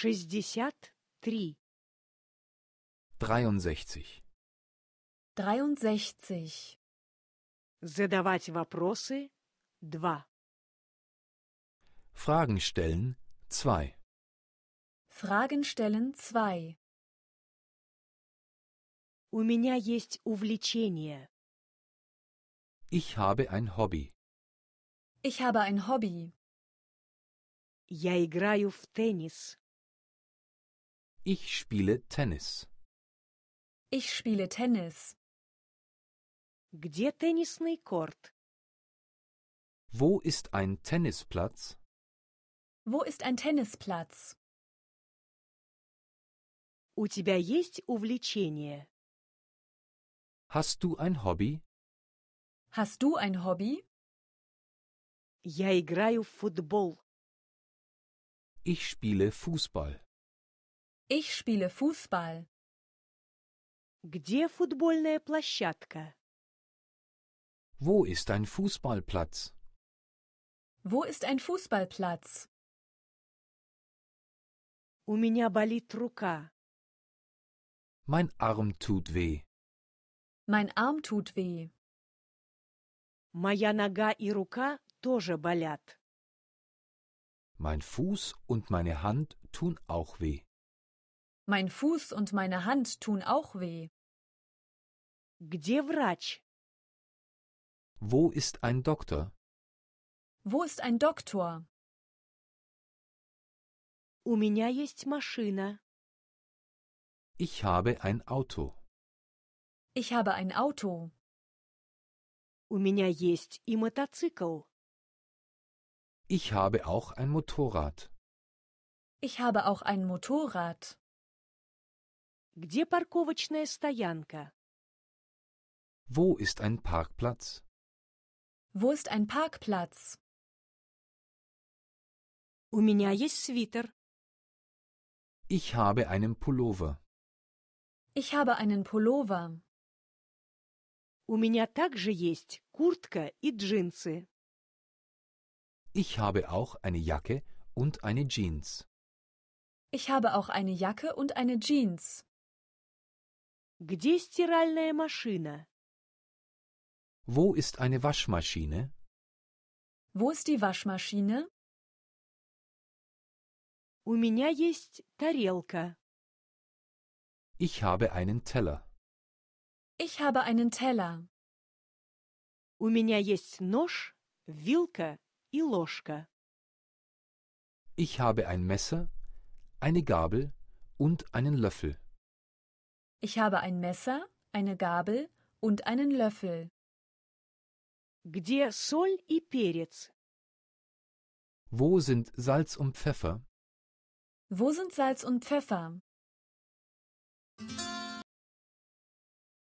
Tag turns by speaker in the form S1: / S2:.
S1: шестьдесят три.
S2: Dreiundsechzig.
S1: 63. Задавать вопросы два.
S2: Fragen stellen zwei.
S1: Fragen stellen 2. У меня есть увлечение.
S2: Ich habe ein Hobby.
S1: Ich habe ein Hobby. Я играю в теннис.
S2: Ich spiele Tennis.
S1: Ich spiele Tennis. Где теннисный корт?
S2: Wo ist ein Tennisplatz?
S1: Wo ist ein Tennisplatz? У тебя есть увлечение?
S2: Hast du ein Hobby?
S1: Hast du ein Hobby? Я играю в футбол.
S2: Ich spiele Fußball.
S1: Ich spiele Fußball. Где футбольная площадка?
S2: Wo ist ein Fußballplatz?
S1: Wo ist ein Fußballplatz? У меня болит рука.
S2: Mein Arm tut weh.
S1: Mein Arm tut weh. Моя нога и рука тоже болят.
S2: Mein Fuß und meine Hand tun auch weh.
S1: Mein Fuß und meine Hand tun auch weh. Где врач?
S2: Wo ist ein Doktor?
S1: Wo ist ein Doktor? У меня есть машина.
S2: Ich habe ein Auto.
S1: Ich habe ein Auto. У меня есть и мотоцикл.
S2: Ich habe auch ein Motorrad.
S1: Ich habe auch ein Motorrad. Где парковочная стоянка?
S2: Wo ist ein Parkplatz?
S1: Wo ist ein Parkplatz? У меня есть свитер.
S2: Ich habe einen Pullover.
S1: Ich habe einen Pullover. У меня также есть куртка и джинсы.
S2: Ich habe auch eine Jacke und eine Jeans.
S1: Ich habe auch eine Jacke und eine Jeans. Где стиральная машина?
S2: Wo ist eine Waschmaschine?
S1: Wo ist die Waschmaschine? У меня есть тарелка.
S2: Ich habe einen Teller.
S1: Ich habe einen Teller. У меня есть нож, вилка и ложка.
S2: Ich habe ein Messer, eine Gabel und einen Löffel.
S1: Ich habe ein Messer, eine Gabel und einen Löffel. Где соль и перец?
S2: Wo sind Salz und Pfeffer?
S1: Wo sind Salz und Pfeffer?